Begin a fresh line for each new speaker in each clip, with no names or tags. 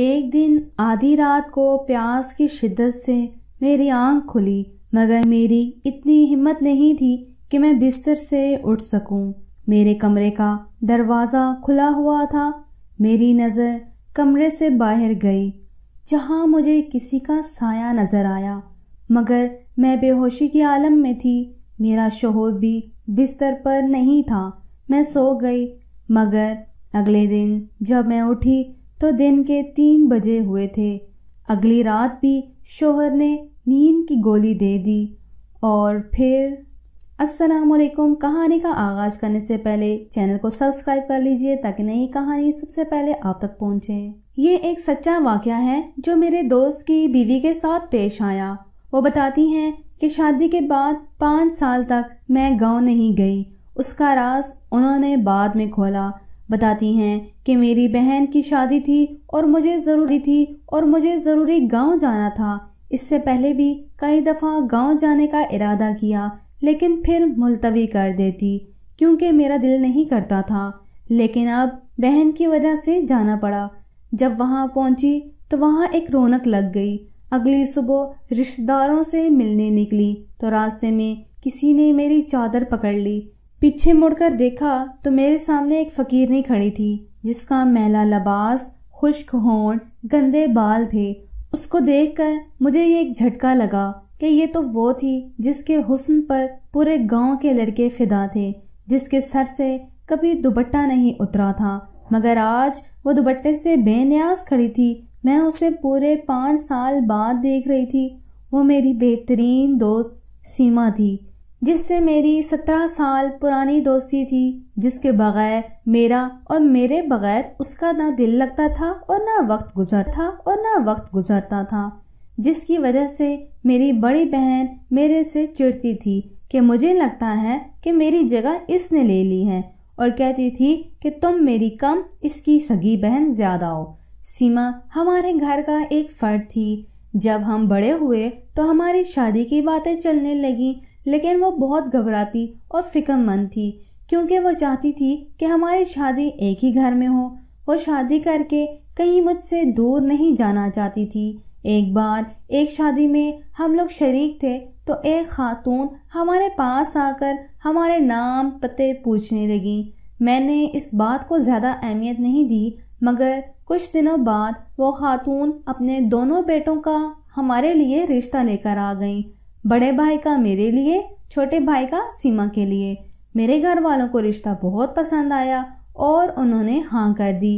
एक दिन आधी रात को प्यास की शिद्दत से मेरी आंख खुली मगर मेरी इतनी हिम्मत नहीं थी कि मैं बिस्तर से उठ सकूं। मेरे कमरे का दरवाज़ा खुला हुआ था मेरी नज़र कमरे से बाहर गई जहां मुझे किसी का साया नज़र आया मगर मैं बेहोशी के आलम में थी मेरा शोहर भी बिस्तर पर नहीं था मैं सो गई मगर अगले दिन जब मैं उठी तो दिन के तीन बजे हुए थे अगली रात भी शोहर ने नींद की गोली दे दी और फिर असलकुम कहानी का आगाज़ करने से पहले चैनल को सब्सक्राइब कर लीजिए ताकि नई कहानी सबसे पहले आप तक पहुंचे ये एक सच्चा वाक़ है जो मेरे दोस्त की बीवी के साथ पेश आया वो बताती हैं कि शादी के बाद पाँच साल तक मैं गांव नहीं गई उसका राज उन्होंने बाद में खोला बताती हैं कि मेरी बहन की शादी थी और मुझे ज़रूरी थी और मुझे ज़रूरी गांव जाना था इससे पहले भी कई दफ़ा गांव जाने का इरादा किया लेकिन फिर मुलतवी कर देती क्योंकि मेरा दिल नहीं करता था लेकिन अब बहन की वजह से जाना पड़ा जब वहाँ पहुँची तो वहाँ एक रौनक लग गई अगली सुबह रिश्तेदारों से मिलने निकली तो रास्ते में किसी ने मेरी चादर पकड़ ली पीछे मुड़कर देखा तो मेरे सामने एक फकीरनी खड़ी थी जिसका मैला लबास खुश्क होन गंदे बाल थे उसको देखकर मुझे ये एक झटका लगा कि ये तो वो थी जिसके हुस्न पर पूरे गांव के लड़के फिदा थे जिसके सर से कभी दुबट्टा नहीं उतरा था मगर आज वो दुबट्टे से बेनियाज खड़ी थी मैं उसे पूरे पाँच साल बाद देख रही थी वो मेरी बेहतरीन दोस्त सीमा थी जिससे मेरी सत्रह साल पुरानी दोस्ती थी जिसके बगैर मेरा और मेरे बगैर उसका ना दिल लगता था और ना वक्त गुजरता और ना वक्त गुजरता था जिसकी वजह से मेरी बड़ी बहन मेरे से चिढ़ती थी कि मुझे लगता है कि मेरी जगह इसने ले ली है और कहती थी कि तुम मेरी कम इसकी सगी बहन ज़्यादा हो सीमा हमारे घर का एक फर्द थी जब हम बड़े हुए तो हमारी शादी की बातें चलने लगी लेकिन वो बहुत घबराती और फिक्रमंद थी क्योंकि वह चाहती थी कि हमारी शादी एक ही घर में हो वो शादी करके कहीं मुझसे दूर नहीं जाना चाहती थी एक बार एक शादी में हम लोग शरीक थे तो एक खातून हमारे पास आकर हमारे नाम पते पूछने लगी मैंने इस बात को ज़्यादा अहमियत नहीं दी मगर कुछ दिनों बाद वो खातून अपने दोनों बेटों का हमारे लिए रिश्ता लेकर आ गई बड़े भाई का मेरे लिए छोटे भाई का सीमा के लिए मेरे घर वालों को रिश्ता बहुत पसंद आया और उन्होंने हाँ कर दी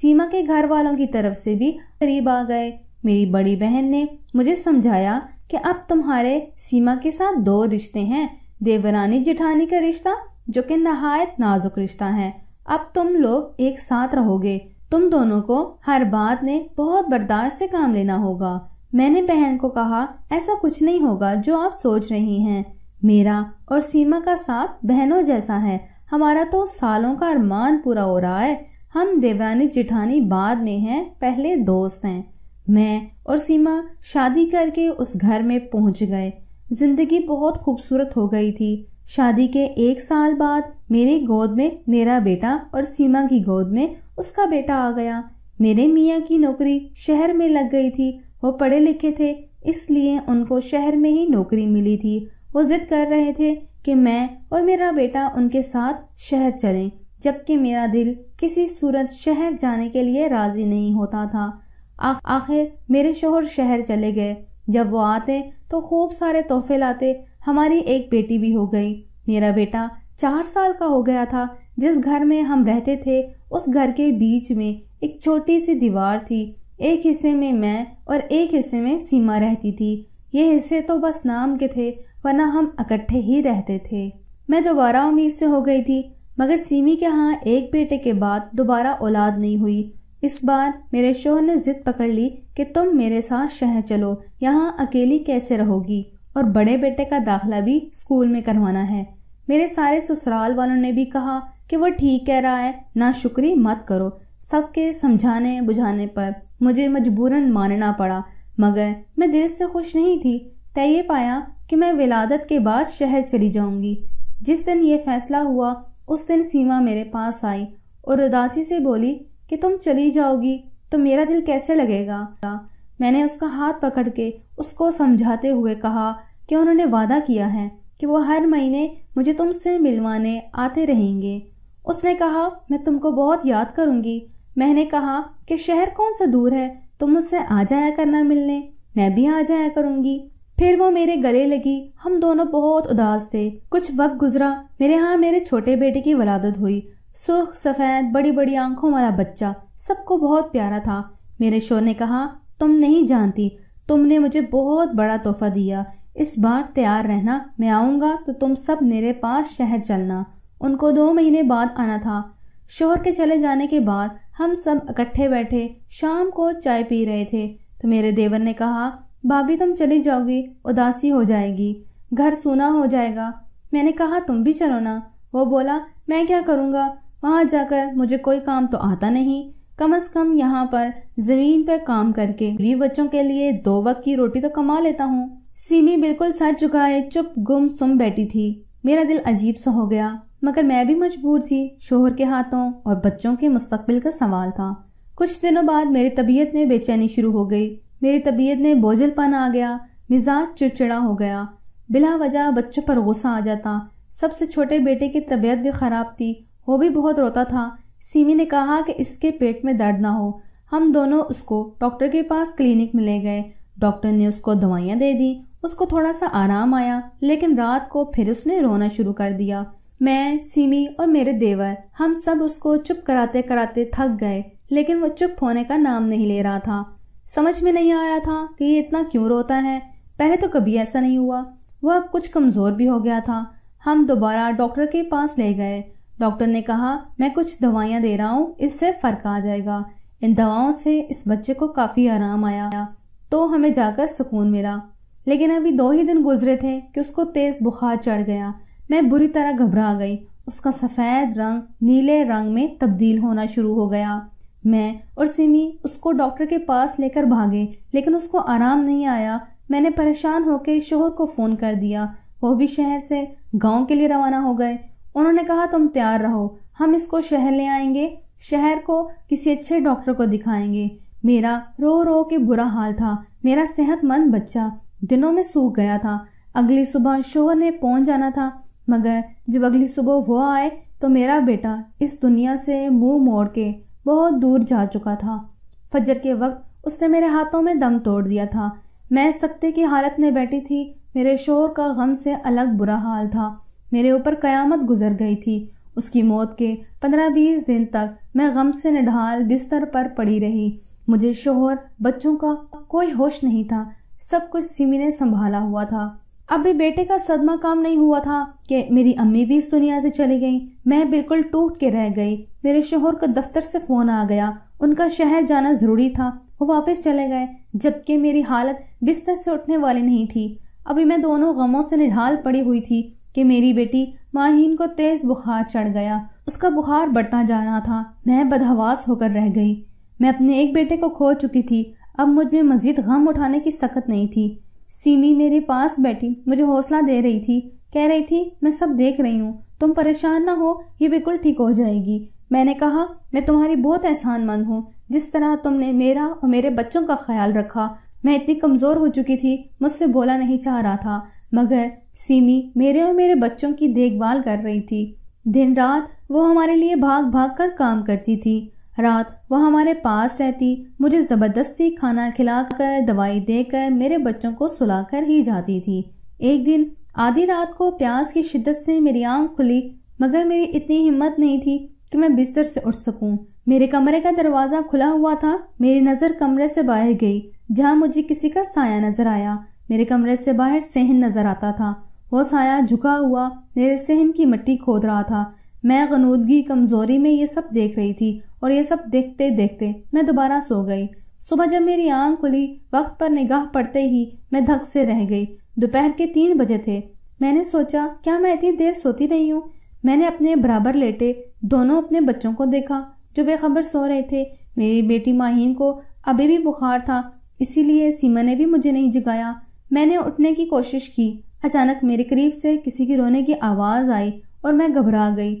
सीमा के घर वालों की तरफ से भी करीब आ गए मेरी बड़ी बहन ने मुझे समझाया कि अब तुम्हारे सीमा के साथ दो रिश्ते हैं देवरानी जिठानी का रिश्ता जो कि नहायत नाजुक रिश्ता है अब तुम लोग एक साथ रहोगे तुम दोनों को हर बात में बहुत बर्दाश्त से काम लेना होगा मैंने बहन को कहा ऐसा कुछ नहीं होगा जो आप सोच रही हैं मेरा और सीमा का साथ बहनों जैसा है हमारा तो सालों का अरमान पूरा हो रहा है हम देवरानी जिठानी बाद में हैं पहले दोस्त हैं मैं और सीमा शादी करके उस घर में पहुंच गए जिंदगी बहुत खूबसूरत हो गई थी शादी के एक साल बाद मेरी गोद में मेरा बेटा और सीमा की गोद में उसका बेटा आ गया मेरे मियाँ की नौकरी शहर में लग गई थी वो पढ़े लिखे थे इसलिए उनको शहर में ही नौकरी मिली थी वो जिद कर रहे थे कि मैं और मेरा बेटा उनके साथ शहर चलें जबकि मेरा दिल किसी सूरत शहर जाने के लिए राजी नहीं होता था आखिर मेरे शोहर शहर चले गए जब वो आते तो खूब सारे तोहफे लाते हमारी एक बेटी भी हो गई मेरा बेटा चार साल का हो गया था जिस घर में हम रहते थे उस घर के बीच में एक छोटी सी दीवार थी एक हिस्से में मैं और एक हिस्से में सीमा रहती थी ये हिस्से तो बस नाम के थे वरना हम इकट्ठे ही रहते थे मैं दोबारा उम्मीद से हो गई थी मगर सीमी के यहाँ एक बेटे के बाद दोबारा औलाद नहीं हुई इस बार मेरे शोहर ने जिद पकड़ ली कि तुम मेरे साथ शहर चलो यहाँ अकेली कैसे रहोगी और बड़े बेटे का दाखला भी स्कूल में करवाना है मेरे सारे ससुराल वालों ने भी कहा कि वो ठीक कह रहा है ना शुक्री मत करो सबके समझाने बुझाने पर मुझे मजबूरन मानना पड़ा मगर मैं दिल से खुश नहीं थी तय ये पाया कि मैं विलादत के बाद शहर चली जाऊंगी जिस दिन ये फैसला हुआ उस दिन सीमा मेरे पास आई और उदासी से बोली कि तुम चली जाओगी तो मेरा दिल कैसे लगेगा मैंने उसका हाथ पकड़ के उसको समझाते हुए कहा कि उन्होंने वादा किया है कि वो हर महीने मुझे तुमसे मिलवाने आते रहेंगे उसने कहा मैं तुमको बहुत याद करूंगी मैंने कहा कि शहर कौन सा दूर है तो मुझसे आ जाया करना मिलने मैं भी आ जाया करूंगी फिर वो मेरे गले लगी हम दोनों बहुत उदास थे कुछ वक्त गुजरा मेरे यहाँ मेरे छोटे बेटे की वलादत हुई सुर्ख सफेद बड़ी बड़ी आंखों वाला बच्चा सबको बहुत प्यारा था मेरे शो ने कहा तुम नहीं जानती तुमने मुझे बहुत बड़ा तोहफा दिया इस बार तैयार रहना मैं आऊँगा तो तुम सब मेरे पास शहर चलना उनको दो महीने बाद आना था शोहर के चले जाने के बाद हम सब इकट्ठे बैठे शाम को चाय पी रहे थे तो मेरे देवर ने कहा भाभी तुम चली जाओगी उदासी हो जाएगी घर सोना हो जाएगा मैंने कहा तुम भी चलो ना वो बोला मैं क्या करूँगा वहाँ जाकर मुझे कोई काम तो आता नहीं कम अज कम यहाँ पर जमीन पर काम करके बीवी बच्चों के लिए दो वक्त की रोटी तो कमा लेता हूँ सीमी बिल्कुल सच चुका है चुप गुम सुम बैठी थी मेरा दिल अजीब सा हो गया मगर मैं भी मजबूर थी शोहर के हाथों और बच्चों के मुस्तबिल का सवाल था कुछ दिनों बाद मेरी तबीयत में बेचैनी शुरू हो गई मेरी तबीयत में बोझलपन आ गया मिजाज चिड़चिड़ा हो गया बिला वजह बच्चों पर गुस्सा आ जाता सबसे छोटे बेटे की तबीयत भी ख़राब थी वो भी बहुत रोता था सीमी ने कहा कि इसके पेट में दर्द ना हो हम दोनों उसको डॉक्टर के पास क्लिनिक में ले गए डॉक्टर ने उसको दवाइयाँ दे दी उसको थोड़ा सा आराम आया लेकिन रात को फिर उसने रोना शुरू कर दिया मैं सिमी और मेरे देवर हम सब उसको चुप कराते कराते थक गए लेकिन वो चुप होने का नाम नहीं ले रहा था समझ में नहीं आ रहा था कि ये इतना क्यों रोता है पहले तो कभी ऐसा नहीं हुआ वह अब कुछ कमज़ोर भी हो गया था हम दोबारा डॉक्टर के पास ले गए डॉक्टर ने कहा मैं कुछ दवाइयाँ दे रहा हूँ इससे फ़र्क आ जाएगा इन दवाओं से इस बच्चे को काफ़ी आराम आया तो हमें जाकर सुकून मिला लेकिन अभी दो ही दिन गुजरे थे कि उसको तेज़ बुखार चढ़ गया मैं बुरी तरह घबरा गई उसका सफ़ेद रंग नीले रंग में तब्दील होना शुरू हो गया मैं और सिमी उसको डॉक्टर के पास लेकर भागे लेकिन उसको आराम नहीं आया मैंने परेशान होकर शोहर को फ़ोन कर दिया वो भी शहर से गांव के लिए रवाना हो गए उन्होंने कहा तुम तैयार रहो हम इसको शहर ले आएंगे शहर को किसी अच्छे डॉक्टर को दिखाएंगे मेरा रो रो के बुरा हाल था मेरा सेहतमंद बच्चा दिनों में सूख गया था अगली सुबह शोहर ने पहुंच जाना था मगर जब अगली सुबह वो आए तो मेरा बेटा इस दुनिया से मुंह मोड़ के बहुत दूर जा चुका था फजर के वक्त उसने मेरे हाथों में दम तोड़ दिया था मैं सख्ते की हालत में बैठी थी मेरे शोर का गम से अलग बुरा हाल था मेरे ऊपर कयामत गुजर गई थी उसकी मौत के पंद्रह बीस दिन तक मैं गम से निढाल बिस्तर पर पड़ी रही मुझे शोहर बच्चों का कोई होश नहीं था सब कुछ सिमी ने संभाला हुआ था अभी बेटे का सदमा काम नहीं हुआ था कि मेरी अम्मी भी इस दुनिया से चली गई मैं बिल्कुल टूट के रह गई मेरे शोहर का दफ्तर से फ़ोन आ गया उनका शहर जाना ज़रूरी था वो वापस चले गए जबकि मेरी हालत बिस्तर से उठने वाली नहीं थी अभी मैं दोनों गमों से निढाल पड़ी हुई थी कि मेरी बेटी माहीन को तेज़ बुखार चढ़ गया उसका बुखार बढ़ता जा रहा था मैं बदहवास होकर रह गई मैं अपने एक बेटे को खो चुकी थी अब मुझ में मज़ीद गम उठाने की सकत नहीं थी सीमी मेरे पास बैठी मुझे हौसला दे रही थी कह रही थी मैं सब देख रही हूँ तुम परेशान ना हो ये बिल्कुल ठीक हो जाएगी मैंने कहा मैं तुम्हारी बहुत एहसान मंद हूँ जिस तरह तुमने मेरा और मेरे बच्चों का ख्याल रखा मैं इतनी कमज़ोर हो चुकी थी मुझसे बोला नहीं चाह रहा था मगर सीमी मेरे और मेरे बच्चों की देखभाल कर रही थी दिन रात वो हमारे लिए भाग भाग कर काम करती थी रात वह हमारे पास रहती मुझे ज़बरदस्ती खाना खिलाकर दवाई देकर मेरे बच्चों को सुलाकर ही जाती थी एक दिन आधी रात को प्यास की शिद्दत से मेरी आंख खुली मगर मेरी इतनी हिम्मत नहीं थी कि मैं बिस्तर से उठ सकूं। मेरे कमरे का दरवाज़ा खुला हुआ था मेरी नज़र कमरे से बाहर गई जहाँ मुझे किसी का साया नज़र आया मेरे कमरे से बाहर सहन नज़र आता था वो साया झुका हुआ मेरे सहन की मट्टी खोद रहा था मैं गनूदगी कमजोरी में ये सब देख रही थी और ये सब देखते देखते मैं दोबारा सो गई सुबह जब मेरी आंख खुली वक्त पर निगाह पड़ते ही मैं धक से रह गई दोपहर के तीन बजे थे मैंने सोचा क्या मैं इतनी देर सोती रही हूँ मैंने अपने बराबर लेटे दोनों अपने बच्चों को देखा जो बेखबर सो रहे थे मेरी बेटी माहीन को अभी भी बुखार था इसीलिए सीमा ने भी मुझे नहीं जगाया मैंने उठने की कोशिश की अचानक मेरे करीब से किसी की रोने की आवाज़ आई और मैं घबरा गई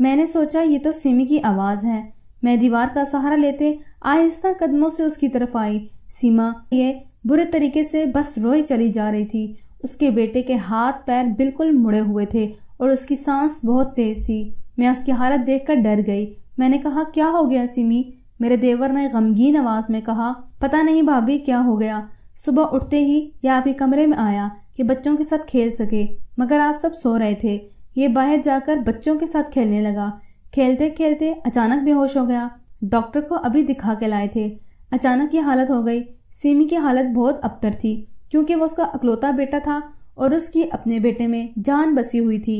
मैंने सोचा ये तो सिमी की आवाज है मैं दीवार का सहारा लेते आहिस्ता कदमों से उसकी तरफ आई सीमा ये बुरे तरीके से बस रोई चली जा रही थी उसके बेटे के हाथ पैर बिल्कुल मुड़े हुए थे और उसकी सांस बहुत तेज थी मैं उसकी हालत देखकर डर गई मैंने कहा क्या हो गया सिमी मेरे देवर ने गमगीन आवाज में कहा पता नहीं भाभी क्या हो गया सुबह उठते ही यह आपके कमरे में आया कि बच्चों के साथ खेल सके मगर आप सब सो रहे थे ये बाहर जाकर बच्चों के साथ खेलने लगा खेलते खेलते अचानक बेहोश हो गया डॉक्टर को अभी दिखा के लाए थे अचानक ये हालत हो गई सिमी की हालत बहुत अबतर थी क्योंकि वो उसका अकलौता बेटा था और उसकी अपने बेटे में जान बसी हुई थी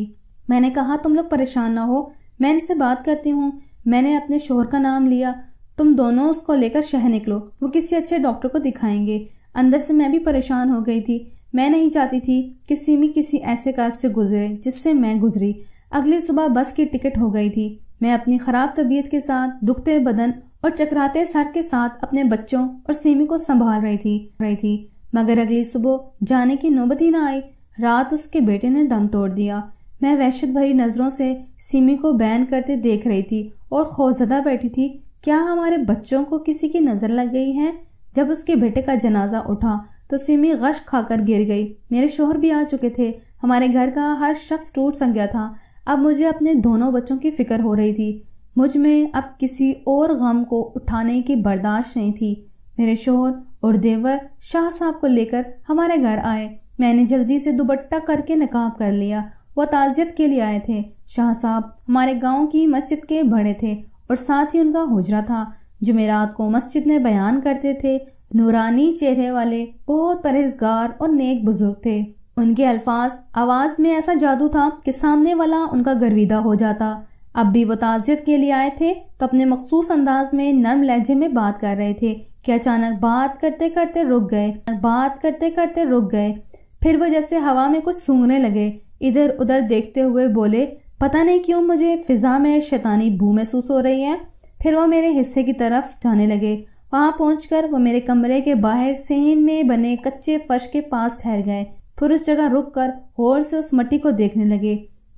मैंने कहा तुम लोग परेशान ना हो मैं इनसे बात करती हूँ मैंने अपने शोहर का नाम लिया तुम दोनों उसको लेकर शहर निकलो वो किसी अच्छे डॉक्टर को दिखाएंगे अंदर से मैं भी परेशान हो गई थी मैं नहीं चाहती थी कि सिमी किसी ऐसे कार्य से गुजरे जिससे मैं गुजरी अगली सुबह बस की टिकट हो गई थी मैं अपनी खराब तबीयत के साथ दुखते बदन और चकराते सर के साथ अपने बच्चों और सिमी को संभाल रही थी रही थी मगर अगली सुबह जाने की नौबत ही ना आई रात उसके बेटे ने दम तोड़ दिया मैं वहशत भरी नज़रों से सिमी को बैन करते देख रही थी और खौजदा बैठी थी क्या हमारे बच्चों को किसी की नज़र लग गई है जब उसके बेटे का जनाजा उठा तो सिमी गश खाकर गिर गई मेरे शोहर भी आ चुके थे हमारे घर का हर शख्स टूट सक गया था अब मुझे अपने दोनों बच्चों की फिक्र हो रही थी मुझ में अब किसी और गम को उठाने की बर्दाश्त नहीं थी मेरे शोहर और देवर शाह साहब को लेकर हमारे घर आए मैंने जल्दी से दुबट्टा करके नकाब कर लिया वह ताज़ियत के लिए आए थे शाह साहब हमारे गांव की मस्जिद के बड़े थे और साथ ही उनका हुजरा था जुमेरात को मस्जिद में बयान करते थे नूरानी चेहरे वाले बहुत परहेजगार और नेक बुजुर्ग थे उनके अल्फाज आवाज में ऐसा जादू था कि सामने वाला उनका गर्विदा हो जाता अब भी वो ताज़ियत के लिए आए थे तो अपने मखसूस अंदाज में नर्म लहजे में बात कर रहे थे कि अचानक बात करते करते रुक गए बात करते करते रुक गए फिर वो जैसे हवा में कुछ सूंघने लगे इधर उधर देखते हुए बोले पता नहीं क्यों मुझे फिजा में शैतानी भू महसूस हो रही है फिर वो मेरे हिस्से की तरफ जाने लगे वहां पहुंचकर वो मेरे कमरे के बाहर सेन में बने कच्चे फर्श के पास ठहर गए फिर उस जगह रुक कर होर से उस मट्टी को देखने लगे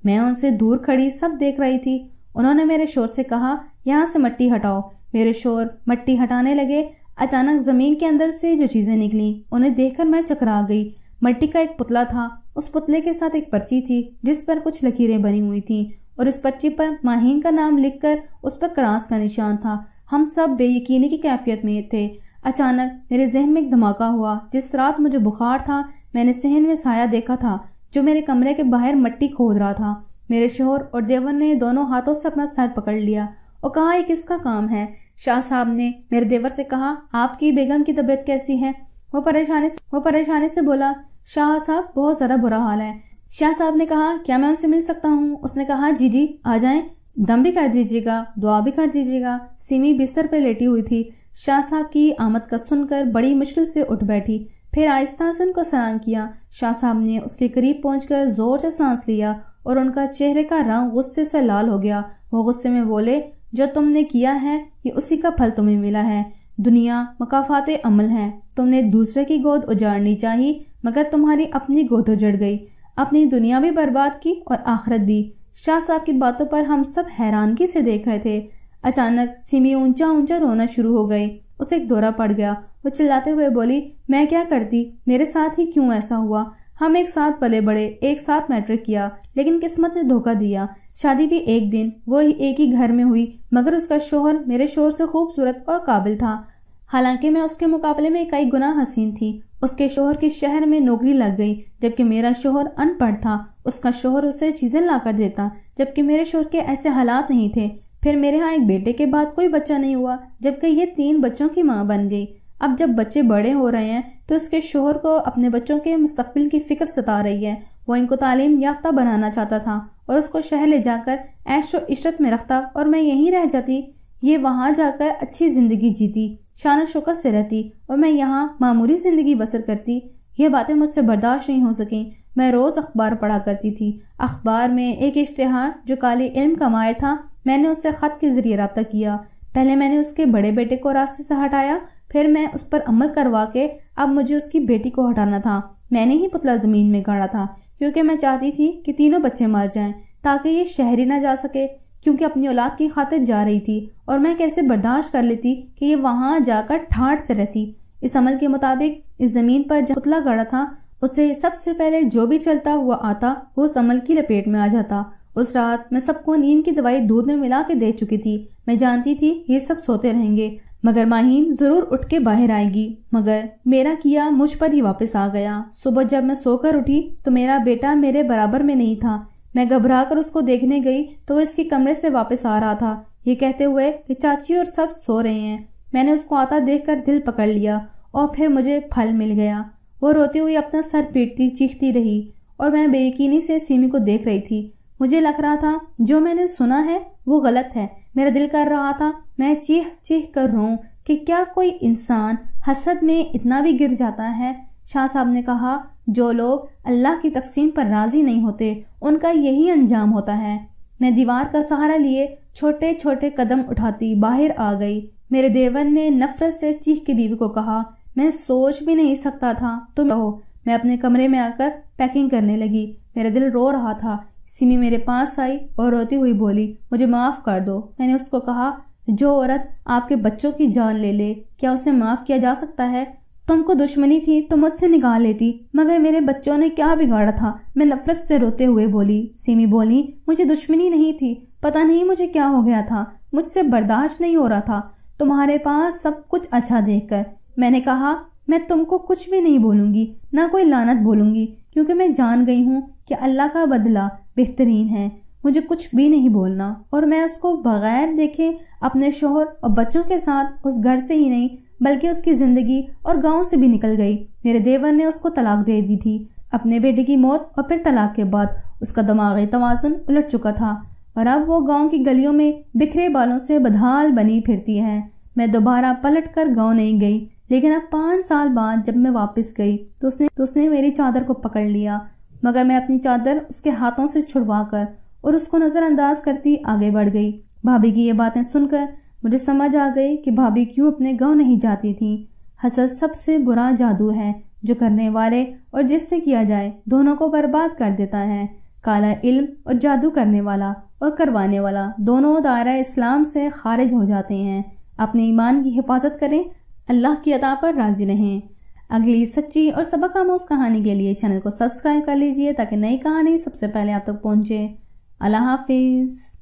मैं उनसे दूर खड़ी सब देख रही थी उन्होंने मेरे शोर से कहा यहाँ से मट्टी हटाओ मेरे शोर मट्टी हटाने लगे अचानक जमीन के अंदर से जो चीजें निकली उन्हें देखकर मैं चकरा गई मट्टी का एक पुतला था उस पुतले के साथ एक पर्ची थी जिस पर कुछ लकीरें बनी हुई थी और इस पर्ची पर माहीन का नाम लिखकर उस पर क्रास का निशान था हम सब बेयकीनी की कैफियत में थे अचानक मेरे जहन में एक धमाका हुआ जिस रात मुझे बुखार था मैंने सहन में साया देखा था जो मेरे कमरे के बाहर मट्टी खोद रहा था मेरे शोहर और देवर ने दोनों हाथों से अपना सर पकड़ लिया और कहा ये किसका काम है शाह साहब ने मेरे देवर से कहा आपकी बेगम की तबीयत कैसी है वो परेशानी से वो परेशानी से बोला शाह साहब बहुत ज़्यादा बुरा हाल है शाह साहब ने कहा क्या मैं उनसे मिल सकता हूँ उसने कहा जी जी आ जाएं दम भी कर दीजिएगा दुआ भी कर दीजिएगा सिमी बिस्तर पर लेटी हुई थी शाह साहब की आमद का सुनकर बड़ी मुश्किल से उठ बैठी फिर आहिस्ता से उनको सलाम किया शाह साहब ने उसके करीब पहुंचकर जोर से सांस लिया और उनका चेहरे का रंग गुस्से से लाल हो गया वो गुस्से में बोले जो तुमने किया है ये उसी का फल तुम्हें मिला है दुनिया मकाफात अमल है तुमने दूसरे की गोद उजाड़नी चाहिए मगर तुम्हारी अपनी गोद उजड़ गई अपनी दुनिया भी बर्बाद की और आखरत भी शाह साहब की बातों पर हम सब हैरानगी से देख रहे थे अचानक सिमी ऊंचा ऊंचा रोना शुरू हो गई उसे एक दौरा पड़ गया वो चिल्लाते हुए बोली मैं क्या करती मेरे साथ ही क्यों ऐसा हुआ हम एक साथ पले बड़े एक साथ मैट्रिक किया लेकिन किस्मत ने धोखा दिया शादी भी एक दिन वो एक ही घर में हुई मगर उसका शोहर मेरे शोहर से खूबसूरत और काबिल था हालांकि मैं उसके मुकाबले में कई गुना हसीन थी उसके शोहर की शहर में नौकरी लग गई जबकि मेरा शोहर अनपढ़ था उसका शोहर उसे चीज़ें ला कर देता जबकि मेरे शोहर के ऐसे हालात नहीं थे फिर मेरे यहाँ एक बेटे के बाद कोई बच्चा नहीं हुआ जबकि ये तीन बच्चों की माँ बन गई अब जब बच्चे बड़े हो रहे हैं तो उसके शोहर को अपने बच्चों के मुस्तबिल की फ़िक्र सता रही है वो इनको तालीम याफ्ता बनाना चाहता था और उसको शहर ले जाकर ऐशो इशरत में रखता और मैं यहीं रह जाती ये वहाँ जाकर अच्छी ज़िंदगी जीती शान शोकत से रहती और मैं यहाँ मामूली ज़िंदगी बसर करती ये बातें मुझसे बर्दाश्त नहीं हो सकें मैं रोज़ अखबार पढ़ा करती थी अखबार में एक इश्तहार जो काले इल्म का मायर था मैंने उससे ख़त के ज़रिए रबता किया पहले मैंने उसके बड़े बेटे को रास्ते से हटाया फिर मैं उस पर अमल करवा के अब मुझे उसकी बेटी को हटाना था मैंने ही पुतला ज़मीन में गाड़ा था क्योंकि मैं चाहती थी कि तीनों बच्चे मर जाएं ताकि ये शहरी ना जा सके क्योंकि अपनी औलाद की खातिर जा रही थी और मैं कैसे बर्दाश्त कर लेती कि ये वहाँ जाकर ठाट से रहती इस अमल के मुताबिक इस ज़मीन पर जब पुतला गड़ा था उसे सबसे पहले जो भी चलता हुआ आता वो उस अमल की लपेट में आ जाता उस रात मैं सबको नींद की दवाई दूध में मिला के दे चुकी थी मैं जानती थी ये सब सोते रहेंगे मगर माहीन जरूर उठ के बाहर आएगी मगर मेरा किया मुझ पर ही वापस आ गया सुबह जब मैं सोकर उठी तो मेरा बेटा मेरे बराबर में नहीं था मैं घबरा कर उसको देखने गई तो वो इसके कमरे से वापस आ रहा था ये कहते हुए कि चाची और सब सो रहे हैं मैंने उसको आता देखकर दिल पकड़ लिया और फिर मुझे फल मिल गया वो रोती हुई अपना सर पीटती चीखती रही और मैं बेयकीनी से सीमी को देख रही थी मुझे लग रहा था जो मैंने सुना है वो गलत है मेरा दिल कर रहा था मैं चीख चीख कर रोऊं कि क्या कोई इंसान हसद में इतना भी गिर जाता है शाह साहब ने कहा जो लोग अल्लाह की तकसीम पर राज़ी नहीं होते उनका यही अंजाम होता है मैं दीवार का सहारा लिए छोटे छोटे कदम उठाती बाहर आ गई मेरे देवर ने नफरत से चीख के बीवी को कहा मैं सोच भी नहीं सकता था तुम कहो मैं अपने कमरे में आकर पैकिंग करने लगी मेरा दिल रो रहा था सिमी मेरे पास आई और रोती हुई बोली मुझे माफ़ कर दो मैंने उसको कहा जो औरत आपके बच्चों की जान ले ले क्या उसे माफ़ किया जा सकता है तुमको दुश्मनी थी तो मुझसे निकाल लेती मगर मेरे बच्चों ने क्या बिगाड़ा था मैं नफरत से रोते हुए बोली सीमी बोली मुझे दुश्मनी नहीं थी पता नहीं मुझे क्या हो गया था मुझसे बर्दाश्त नहीं हो रहा था तुम्हारे पास सब कुछ अच्छा देखकर मैंने कहा मैं तुमको कुछ भी नहीं बोलूँगी ना कोई लानत बोलूँगी क्योंकि मैं जान गई हूँ कि अल्लाह का बदला बेहतरीन है मुझे कुछ भी नहीं बोलना और मैं उसको बगैर देखे अपने शोहर और बच्चों के साथ उस घर से ही नहीं बल्कि उसकी ज़िंदगी और गाँव से भी निकल गई मेरे देवर ने उसको तलाक दे दी थी अपने बेटे की मौत और फिर तलाक के बाद उसका दिमागी तोज़ुन उलट चुका था और अब वो गांव की गलियों में बिखरे बालों से बदहाल बनी फिरती है मैं दोबारा पलट कर गाँव नहीं गई लेकिन अब पाँच साल बाद जब मैं वापस गई तो उसने तो उसने मेरी चादर को पकड़ लिया मगर मैं अपनी चादर उसके हाथों से छुड़वा कर और उसको नज़रअंदाज करती आगे बढ़ गई भाभी की ये बातें सुनकर मुझे समझ आ गई कि भाभी क्यों अपने गांव नहीं जाती थी हसद सबसे बुरा जादू है जो करने वाले और जिससे किया जाए दोनों को बर्बाद कर देता है काला इल्म और जादू करने वाला और करवाने वाला दोनों दायरा इस्लाम से खारिज हो जाते हैं अपने ईमान की हिफाजत करें अल्लाह की अदा पर राजी रहें अगली सच्ची और सबक आमोज कहानी के लिए चैनल को सब्सक्राइब कर लीजिए ताकि नई कहानी सबसे पहले आप तक पहुंचे अल्लाह हाफिज़